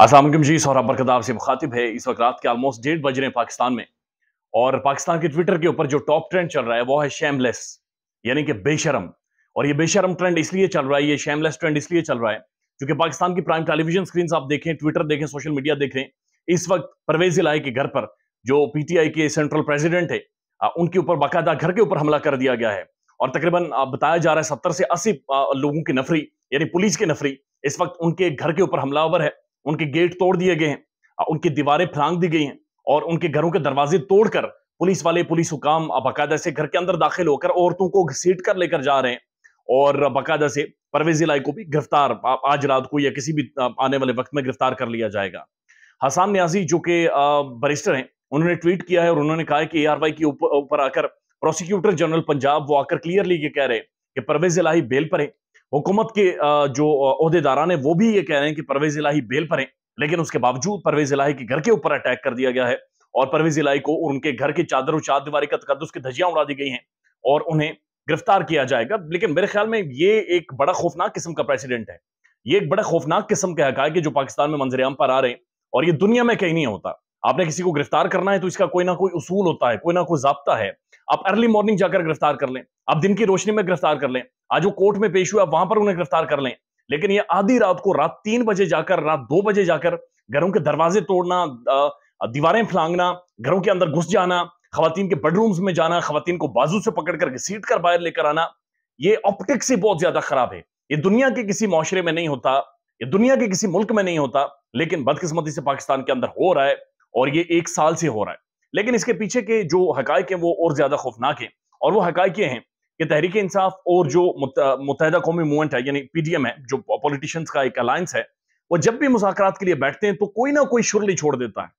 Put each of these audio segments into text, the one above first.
असलम जी सौरा बरकत से मुखातिब है इस वक्त रात के ऑलमोस्ट डेढ़ बज रहे हैं पाकिस्तान में और पाकिस्तान के ट्विटर के ऊपर जो टॉप ट्रेंड चल रहा है वो है शेमलेस यानी कि बेशरम और ये बेशरम ट्रेंड इसलिए चल रहा है ये शेमलेस ट्रेंड इसलिए चल रहा है क्योंकि पाकिस्तान की प्राइम टेलीविजन स्क्रीन आप देखें ट्विटर देखें सोशल मीडिया देखें इस वक्त परवेज इलाही के घर पर जो आई के सेंट्रल प्रेजिडेंट है उनके ऊपर बाकायदा घर के ऊपर हमला कर दिया गया है और तकरीबन बताया जा रहा है सत्तर से अस्सी लोगों की नफरी यानी पुलिस की नफरी इस वक्त उनके घर के ऊपर हमलावर है उनके गेट तोड़ दिए गए हैं उनकी दीवारें फलांग दी गई हैं और उनके घरों के दरवाजे तोड़कर पुलिस वाले पुलिस हुकाम बाकायदा से घर के अंदर दाखिल होकर औरतों को घसीट कर लेकर जा रहे हैं और बाकायदा से परवेज इलाई को भी गिरफ्तार आज रात को या किसी भी आने वाले वक्त में गिरफ्तार कर लिया जाएगा हसान न्याजी जो कि बरिस्टर हैं उन्होंने ट्वीट किया है और उन्होंने कहा कि ए आर वाई के ऊपर आकर प्रोसिक्यूटर जनरल पंजाब वो आकर क्लियरली ये कह रहे हैं कि परवेज इलाही बेल पर है हुकूमत के जो अहदेदारा ने वो भी ये कह रहे हैं कि परवेज इलाही बेल पर हैं लेकिन उसके बावजूद परवेज इलाही के घर के ऊपर अटैक कर दिया गया है और परवेज इलाही को उनके घर के चादर और चार दीवारी का तकद उसकी धजियां उड़ा दी गई हैं और उन्हें गिरफ्तार किया जाएगा लेकिन मेरे ख्याल में ये एक बड़ा खौफनाक किस्म का प्रेसिडेंट है ये एक बड़ा खौफनाक किस्म का हक है जो पाकिस्तान में मंजरेआम पर आ रहे हैं और ये दुनिया में कहीं नहीं होता आपने किसी को गिरफ्तार करना है तो इसका कोई ना कोई उसूल होता है कोई ना कोई जबता है आप अर्ली मॉर्निंग जाकर गिरफ्तार कर लें आप दिन की रोशनी में गिरफ्तार कर लें आज वो कोर्ट में पेश हुआ वहां पर उन्हें गिरफ्तार कर लें लेकिन ये आधी रात को रात तीन बजे जाकर रात दो बजे जाकर घरों के दरवाजे तोड़ना दीवारें फलांगना घरों के अंदर घुस जाना खातन के बेडरूम्स में जाना खातन को बाजू से पकड़ कर घसीट कर बाहर लेकर आना ये ऑप्टिक्स ही बहुत ज्यादा खराब है ये दुनिया के किसी माशरे में नहीं होता ये दुनिया के किसी मुल्क में नहीं होता लेकिन बदकिस्मती से पाकिस्तान के अंदर हो रहा है और ये एक साल से हो रहा है लेकिन इसके पीछे के जो हक हैं वो और ज्यादा खौफनाक हैं और वो हक ये हैं कि तहरीक इंसाफ और जो मुतहदा कौमी मूवमेंट है यानी पी है जो पॉलिटिशियंस का एक अलायंस है वो जब भी मुजाकर के लिए बैठते हैं तो कोई ना कोई शुरली छोड़ देता है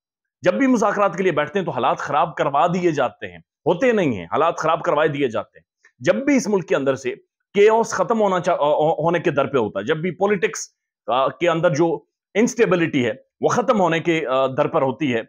जब भी मुजाकर के लिए बैठते हैं तो हालात खराब करवा दिए जाते हैं होते नहीं हैं हालात खराब करवाए दिए जाते हैं जब भी इस मुल्क के अंदर से के खत्म होना होने के दर पे होता है जब भी पॉलिटिक्स के अंदर जो इंस्टेबिलिटी है वो खत्म होने के दर पर होती है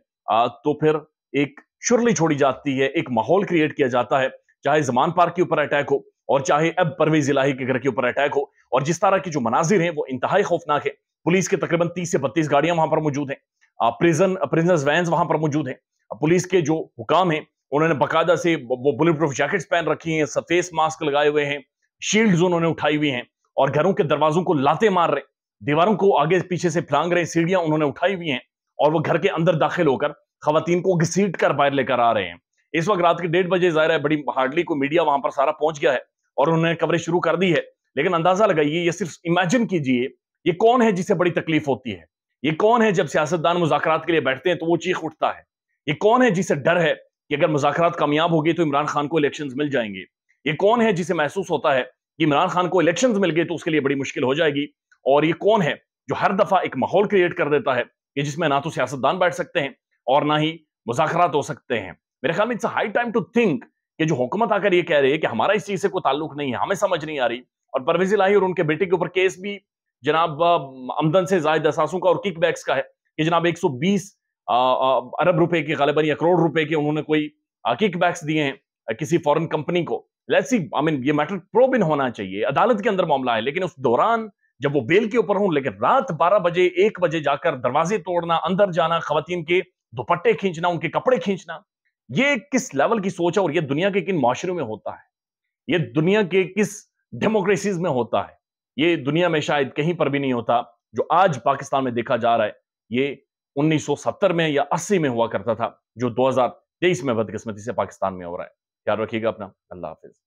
तो फिर एक शुरली छोड़ी जाती है एक माहौल क्रिएट किया जाता है चाहे जमान पार्क के ऊपर अटैक हो और चाहे अब परवेज इलाही के घर के ऊपर अटैक हो और जिस तरह के जो मनाजिर हैं वो इंतहाई खौफनाक है पुलिस के तकरीबन तीस से बत्तीस गाड़ियां वहां पर मौजूद हैं प्रिजन प्रिजन वैन वहां पर मौजूद हैं पुलिस के जो हुकाम हैं उन्होंने बाकायदा से वो बुलेट प्रूफ जैकेट्स पहन रखी हैं सफेस मास्क लगाए हुए हैं शील्ड उन्होंने उठाई हुई हैं और घरों के दरवाजों को लाते मार रहे दीवारों को आगे पीछे से फ्लांग रहे सीढ़ियां उन्होंने उठाई हुई हैं और वो घर के अंदर दाखिल होकर खातन को घसीट कर बाहर लेकर आ रहे हैं इस वक्त रात के डेढ़ बजे जाहिर है बड़ी हार्डली को मीडिया वहां पर सारा पहुंच गया है और उन्होंने कवरेज शुरू कर दी है लेकिन अंदाजा लगाइए ये सिर्फ इमेजिन कीजिए ये कौन है जिसे बड़ी तकलीफ होती है ये कौन है जब सियासतदान मुजाकर के लिए बैठते हैं तो वो चीख उठता है ये कौन है जिसे डर है कि अगर मुजाकर कामयाब होगी तो इमरान खान को इलेक्शन मिल जाएंगे ये कौन है जिसे महसूस होता है कि इमरान खान को इलेक्शन मिल गए तो उसके लिए बड़ी मुश्किल हो जाएगी और ये कौन है जो हर दफा एक माहौल क्रिएट कर देता है कि जिसमें ना तो सियासतदान बैठ सकते हैं और ना ही मुजाकरात हो सकते हैं मेरे ख्याल में it's high time to think कि जो हुकूमत आकर ये कह रही है कि हमारा इस चीज से कोई ताल्लुक नहीं है हमें समझ नहीं आ रही और परवेज लाही और उनके बेटे के ऊपर केस भी जनाब आमदन से जायद असासों का और किक बैक्स का है कि जनाब एक अरब रुपए के गलबन या करोड़ रुपए के उन्होंने कोई किक बैक्स दिए हैं किसी फॉरन कंपनी को लेट्स आई मीन ये मैटर प्रोबिन होना चाहिए अदालत के अंदर मामला है लेकिन उस दौरान जब वो बेल के ऊपर हूं लेकिन रात 12 बजे 1 बजे जाकर दरवाजे तोड़ना अंदर जाना खातन के दुपट्टे खींचना उनके कपड़े खींचना ये किस लेवल की सोच है और ये दुनिया के किन माशरों में होता है ये दुनिया के किस डेमोक्रेसीज में होता है ये दुनिया में शायद कहीं पर भी नहीं होता जो आज पाकिस्तान में देखा जा रहा है ये 1970 में या 80 में हुआ करता था जो 2023 में बदकिस्मती से पाकिस्तान में हो रहा है ख्याल रखिएगा अपना अल्लाह हाफिज़